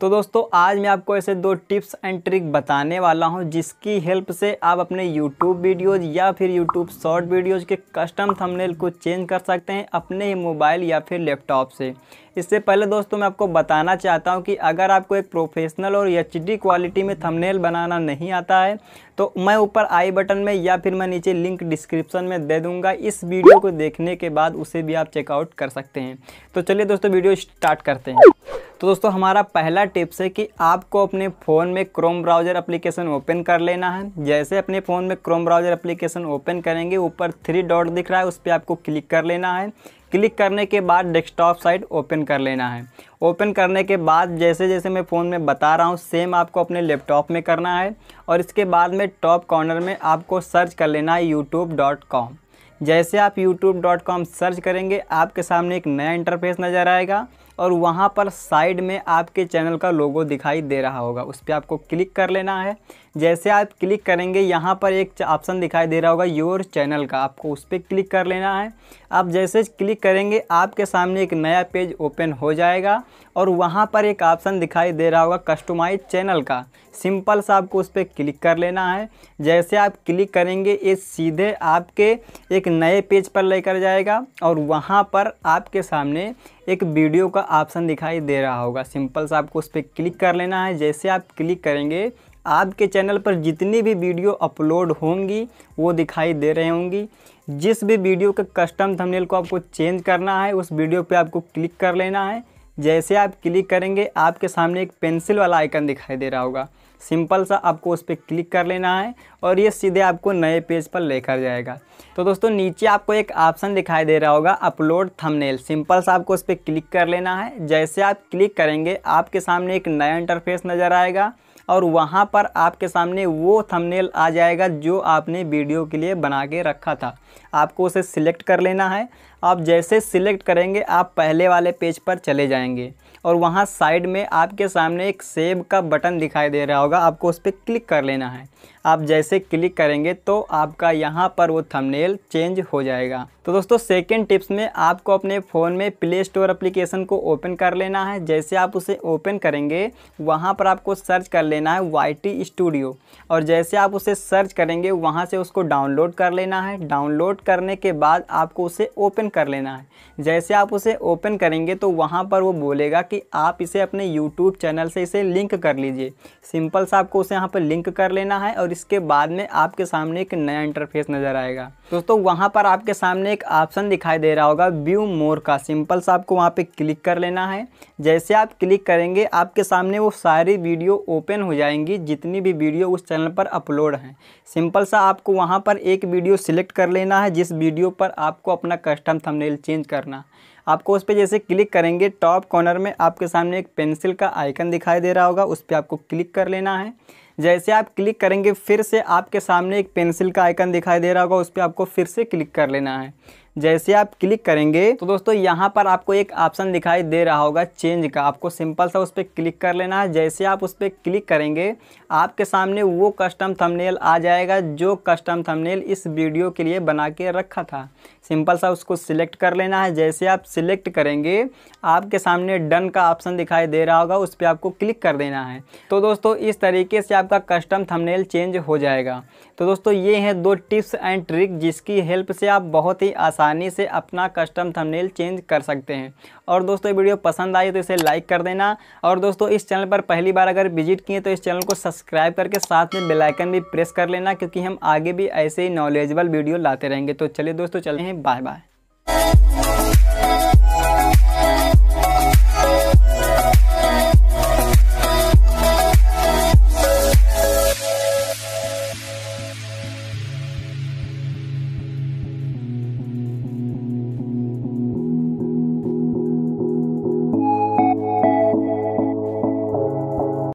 तो दोस्तों आज मैं आपको ऐसे दो टिप्स एंड ट्रिक बताने वाला हूं जिसकी हेल्प से आप अपने यूट्यूब वीडियोज़ या फिर यूट्यूब शॉर्ट वीडियोज़ के कस्टम थंबनेल को चेंज कर सकते हैं अपने ही मोबाइल या फिर लैपटॉप से इससे पहले दोस्तों मैं आपको बताना चाहता हूँ कि अगर आपको एक प्रोफेशनल और एच क्वालिटी में थंबनेल बनाना नहीं आता है तो मैं ऊपर आई बटन में या फिर मैं नीचे लिंक डिस्क्रिप्शन में दे दूँगा इस वीडियो को देखने के बाद उसे भी आप चेकआउट कर सकते हैं तो चलिए दोस्तों वीडियो स्टार्ट करते हैं तो दोस्तों हमारा पहला टिप्स है कि आपको अपने फ़ोन में क्रोम ब्राउज़र एप्लीकेशन ओपन कर लेना है जैसे अपने फ़ोन में क्रोम ब्राउज़र एप्लीकेशन ओपन करेंगे ऊपर थ्री डॉट दिख रहा है उस पर आपको क्लिक कर लेना है क्लिक करने के बाद डेस्कटॉप साइट ओपन कर लेना है ओपन करने के बाद जैसे जैसे मैं फ़ोन में बता रहा हूँ सेम आपको अपने लैपटॉप में करना है और इसके बाद में टॉप कॉर्नर में आपको सर्च कर लेना है यूट्यूब जैसे आप यूट्यूब सर्च करेंगे आपके सामने एक नया इंटरफेस नज़र आएगा और वहाँ पर साइड में आपके चैनल का लोगो दिखाई दे रहा होगा उस पर आपको क्लिक कर लेना है जैसे आप क्लिक करेंगे यहाँ पर एक ऑप्शन दिखाई दे रहा होगा योर चैनल का आपको उस पर क्लिक कर लेना है आप जैसे क्लिक करेंगे आपके सामने एक नया पेज ओपन हो जाएगा और वहाँ पर एक ऑप्शन दिखाई दे रहा होगा कस्टमाइज चैनल का सिंपल सा आपको उस पर क्लिक कर लेना है जैसे आप क्लिक करेंगे ये सीधे आपके एक नए पेज पर लेकर जाएगा और वहाँ पर आपके सामने एक वीडियो का ऑप्शन दिखाई दे रहा होगा सिंपल सा आपको उस पर क्लिक कर लेना है जैसे आप क्लिक करेंगे आपके चैनल पर जितनी भी वीडियो अपलोड होंगी वो दिखाई दे रहे होंगी जिस भी वीडियो के कस्टम थंबनेल को आपको चेंज करना है उस वीडियो पे आपको क्लिक कर लेना है जैसे आप क्लिक करेंगे आपके सामने एक पेंसिल वाला आइकन दिखाई दे रहा होगा सिंपल सा आपको उस पर क्लिक कर लेना है और ये सीधे आपको नए पेज पर लेकर जाएगा तो दोस्तों नीचे आपको एक ऑप्शन दिखाई दे रहा होगा अपलोड थंबनेल सिंपल सा आपको उस पर क्लिक कर लेना है जैसे आप क्लिक करेंगे आपके सामने एक नया इंटरफेस नज़र आएगा और वहाँ पर आपके सामने वो थंबनेल आ जाएगा जो आपने वीडियो के लिए बना के रखा था आपको उसे सिलेक्ट कर लेना है आप जैसे सिलेक्ट करेंगे आप पहले वाले पेज पर चले जाएंगे और वहाँ साइड में आपके सामने एक सेव का बटन दिखाई दे रहा होगा आपको उस पर क्लिक कर लेना है आप जैसे क्लिक करेंगे तो आपका यहाँ पर वो थंबनेल चेंज हो जाएगा तो दोस्तों सेकेंड टिप्स में आपको अपने फ़ोन में प्ले स्टोर अप्लीकेशन को ओपन कर लेना है जैसे आप उसे ओपन करेंगे वहाँ पर आपको सर्च कर लेना है वाई स्टूडियो और जैसे आप उसे सर्च करेंगे वहाँ से उसको डाउनलोड कर लेना है डाउनलोड करने के बाद आपको उसे ओपन ओपन कर लेना है जैसे आप उसे ओपन करेंगे तो वहाँ पर वो बोलेगा कि आप इसे अपने यूट्यूब चैनल से इसे लिंक कर लीजिए सिंपल सा आपको उसे यहाँ पर लिंक कर लेना है और इसके बाद में आपके सामने एक नया इंटरफेस नज़र आएगा दोस्तों तो वहाँ पर आपके सामने एक ऑप्शन दिखाई दे रहा होगा व्यू मोर का सिंपल सा आपको वहाँ पर क्लिक कर लेना है जैसे आप क्लिक करेंगे आपके सामने वो सारी वीडियो ओपन हो जाएंगी जितनी भी वीडियो उस चैनल पर अपलोड हैं सिंपल सा आपको वहाँ पर एक वीडियो सिलेक्ट कर लेना है जिस वीडियो पर आपको अपना कस्टम बॉटम थंबनेल चेंज करना आपको उस पर जैसे क्लिक करेंगे टॉप कॉर्नर में आपके सामने एक पेंसिल का आइकन दिखाई दे रहा होगा उस पर आपको क्लिक कर लेना है जैसे आप क्लिक करेंगे फिर से आपके सामने एक पेंसिल का आइकन दिखाई दे रहा होगा उस पर आपको फिर से क्लिक कर लेना है जैसे आप क्लिक करेंगे हम्म। तो दोस्तों यहाँ पर आपको एक ऑप्शन दिखाई दे रहा होगा चेंज का आपको सिंपल सा उस पर क्लिक कर लेना है जैसे आप उस पर क्लिक करेंगे आपके सामने वो कस्टम थंबनेल आ जाएगा जो कस्टम थंबनेल इस वीडियो के लिए बना के रखा था सिंपल सा उसको सिलेक्ट कर लेना है जैसे आप सिलेक्ट करेंगे आपके सामने डन का ऑप्शन दिखाई दे रहा होगा उस पर आपको क्लिक कर देना है तो दोस्तों इस तरीके से आपका कस्टम थंबनेल चेंज हो जाएगा तो दोस्तों ये हैं दो टिप्स एंड ट्रिक जिसकी हेल्प से आप बहुत ही आसान आसानी से अपना कस्टम थंबनेल चेंज कर सकते हैं और दोस्तों वीडियो पसंद आई तो इसे लाइक कर देना और दोस्तों इस चैनल पर पहली बार अगर विजिट किए तो इस चैनल को सब्सक्राइब करके साथ में बेलाइकन भी प्रेस कर लेना क्योंकि हम आगे भी ऐसे ही नॉलेजेबल वीडियो लाते रहेंगे तो चलिए दोस्तों चले हैं बाय बाय